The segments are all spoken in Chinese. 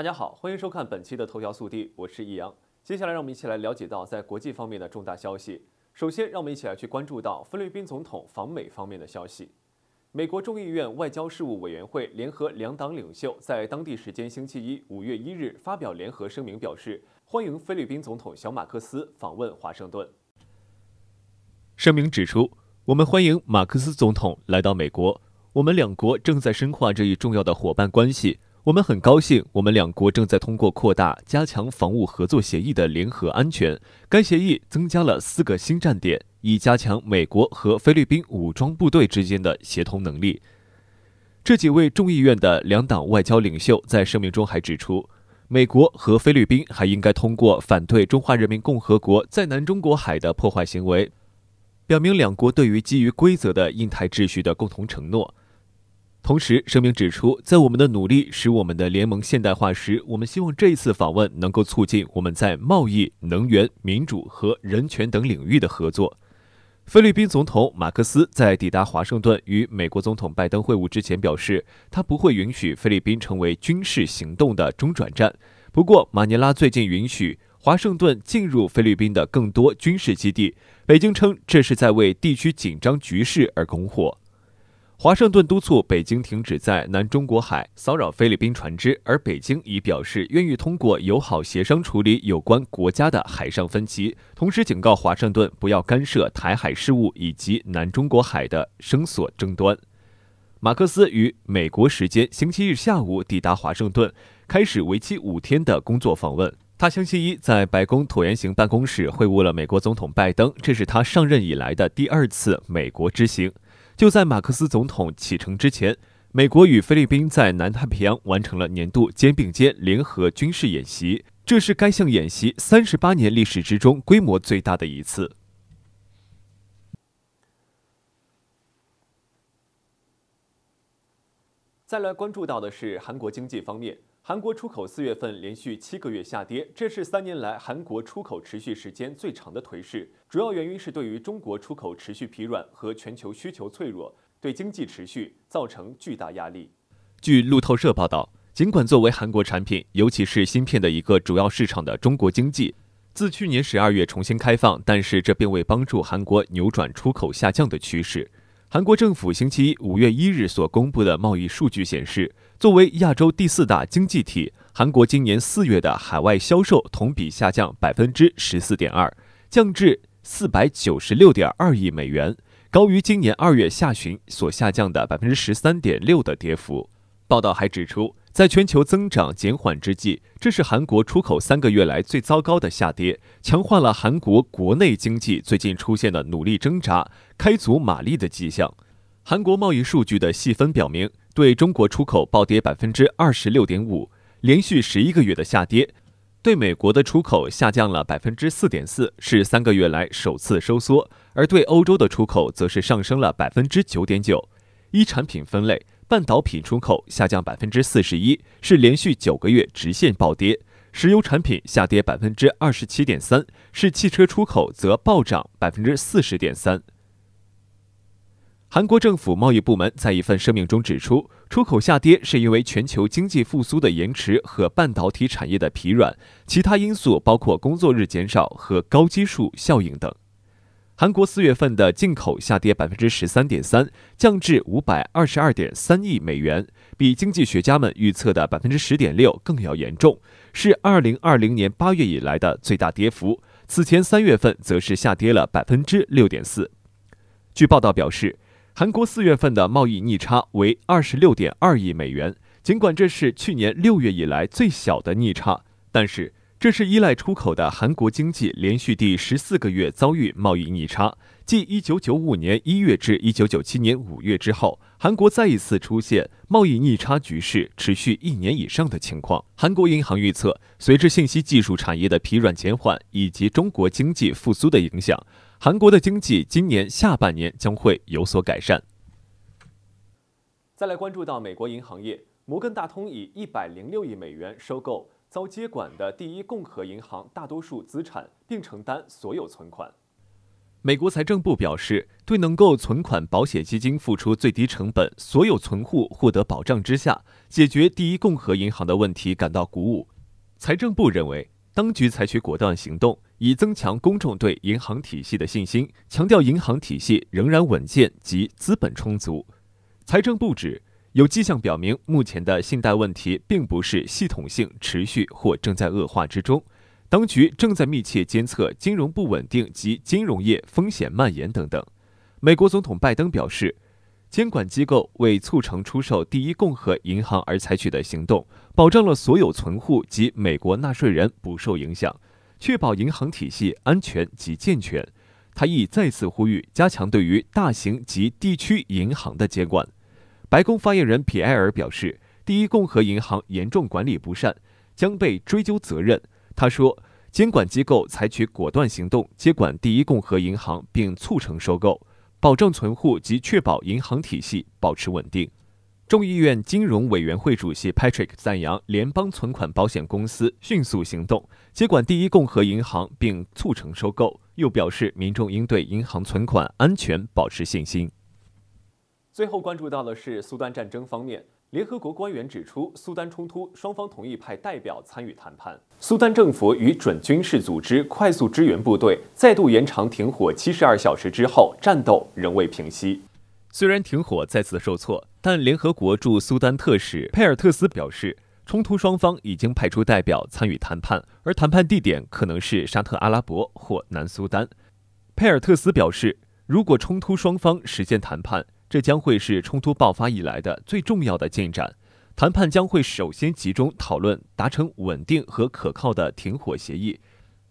大家好，欢迎收看本期的头条速递，我是易阳。接下来，让我们一起来了解到在国际方面的重大消息。首先，让我们一起来去关注到菲律宾总统访美方面的消息。美国众议院外交事务委员会联合两党领袖在当地时间星期一五月一日发表联合声明，表示欢迎菲律宾总统小马克思访问华盛顿。声明指出，我们欢迎马克思总统来到美国，我们两国正在深化这一重要的伙伴关系。我们很高兴，我们两国正在通过扩大、加强防务合作协议的联合安全。该协议增加了四个新站点，以加强美国和菲律宾武装部队之间的协同能力。这几位众议院的两党外交领袖在声明中还指出，美国和菲律宾还应该通过反对中华人民共和国在南中国海的破坏行为，表明两国对于基于规则的印太秩序的共同承诺。同时，声明指出，在我们的努力使我们的联盟现代化时，我们希望这一次访问能够促进我们在贸易、能源、民主和人权等领域的合作。菲律宾总统马克思在抵达华盛顿与美国总统拜登会晤之前表示，他不会允许菲律宾成为军事行动的中转站。不过，马尼拉最近允许华盛顿进入菲律宾的更多军事基地。北京称，这是在为地区紧张局势而供货。华盛顿督促北京停止在南中国海骚扰菲律宾船只，而北京已表示愿意通过友好协商处理有关国家的海上分歧。同时警告华盛顿不要干涉台海事务以及南中国海的生索争端。马克思于美国时间星期日下午抵达华盛顿，开始为期五天的工作访问。他星期一在白宫椭圆形办公室会晤了美国总统拜登，这是他上任以来的第二次美国之行。就在马克思总统启程之前，美国与菲律宾在南太平洋完成了年度肩并肩联合军事演习，这是该项演习三十八年历史之中规模最大的一次。再来关注到的是韩国经济方面。韩国出口四月份连续七个月下跌，这是三年来韩国出口持续时间最长的颓势。主要原因是对于中国出口持续疲软和全球需求脆弱，对经济持续造成巨大压力。据路透社报道，尽管作为韩国产品，尤其是芯片的一个主要市场的中国经济自去年十二月重新开放，但是这并未帮助韩国扭转出口下降的趋势。韩国政府星期一（五月一日）所公布的贸易数据显示，作为亚洲第四大经济体，韩国今年四月的海外销售同比下降百分之十四点二，降至四百九十六点二亿美元，高于今年二月下旬所下降的百分之十三点六的跌幅。报道还指出。在全球增长减缓之际，这是韩国出口三个月来最糟糕的下跌，强化了韩国国内经济最近出现的努力挣扎、开足马力的迹象。韩国贸易数据的细分表明，对中国出口暴跌百分之二十六点五，连续十一个月的下跌；对美国的出口下降了百分之四点四，是三个月来首次收缩；而对欧洲的出口则是上升了百分之九点九。一产品分类。半导体出口下降百分之四十一，是连续九个月直线暴跌；石油产品下跌百分之二十七点三，是汽车出口则暴涨百分之四十点三。韩国政府贸易部门在一份声明中指出，出口下跌是因为全球经济复苏的延迟和半导体产业的疲软，其他因素包括工作日减少和高基数效应等。韩国四月份的进口下跌百分之十三点三，降至五百二十二点三亿美元，比经济学家们预测的百分之十点六更要严重，是二零二零年八月以来的最大跌幅。此前三月份则是下跌了百分之六点四。据报道表示，韩国四月份的贸易逆差为二十六点二亿美元，尽管这是去年六月以来最小的逆差，但是。这是依赖出口的韩国经济连续第十四个月遭遇贸易逆差，继1995年1月至1997年5月之后，韩国再一次出现贸易逆差局势持续一年以上的情况。韩国银行预测，随着信息技术产业的疲软减缓以及中国经济复苏的影响，韩国的经济今年下半年将会有所改善。再来关注到美国银行业，摩根大通以106亿美元收购。遭接管的第一共和银行大多数资产，并承担所有存款。美国财政部表示，对能够存款保险基金付出最低成本、所有存户获得保障之下解决第一共和银行的问题感到鼓舞。财政部认为，当局采取果断行动，以增强公众对银行体系的信心，强调银行体系仍然稳健及资本充足。财政部指。有迹象表明，目前的信贷问题并不是系统性持续或正在恶化之中。当局正在密切监测金融不稳定及金融业风险蔓延等等。美国总统拜登表示，监管机构为促成出售第一共和银行而采取的行动，保障了所有存户及美国纳税人不受影响，确保银行体系安全及健全。他亦再次呼吁加强对于大型及地区银行的监管。白宫发言人皮埃尔表示，第一共和银行严重管理不善，将被追究责任。他说，监管机构采取果断行动接管第一共和银行，并促成收购，保证存户及确保银行体系保持稳定。众议院金融委员会主席 Patrick 赞扬联邦存款保险公司迅速行动接管第一共和银行并促成收购，又表示民众应对银行存款安全保持信心。最后关注到的是苏丹战争方面，联合国官员指出，苏丹冲突双方同意派代表参与谈判。苏丹政府与准军事组织快速支援部队再度延长停火七十二小时之后，战斗仍未平息。虽然停火再次受挫，但联合国驻苏丹特使佩尔特斯表示，冲突双方已经派出代表参与谈判，而谈判地点可能是沙特阿拉伯或南苏丹。佩尔特斯表示，如果冲突双方实现谈判，这将会是冲突爆发以来的最重要的进展。谈判将会首先集中讨论达成稳定和可靠的停火协议，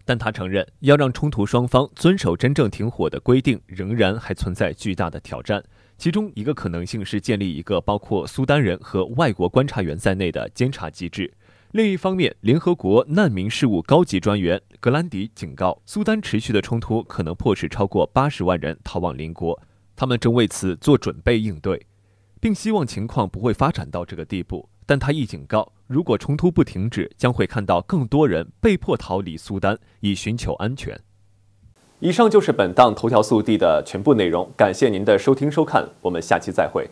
但他承认，要让冲突双方遵守真正停火的规定，仍然还存在巨大的挑战。其中一个可能性是建立一个包括苏丹人和外国观察员在内的监察机制。另一方面，联合国难民事务高级专员格兰迪警告，苏丹持续的冲突可能迫使超过八十万人逃往邻国。他们正为此做准备应对，并希望情况不会发展到这个地步。但他亦警告，如果冲突不停止，将会看到更多人被迫逃离苏丹以寻求安全。以上就是本档头条速递的全部内容，感谢您的收听收看，我们下期再会。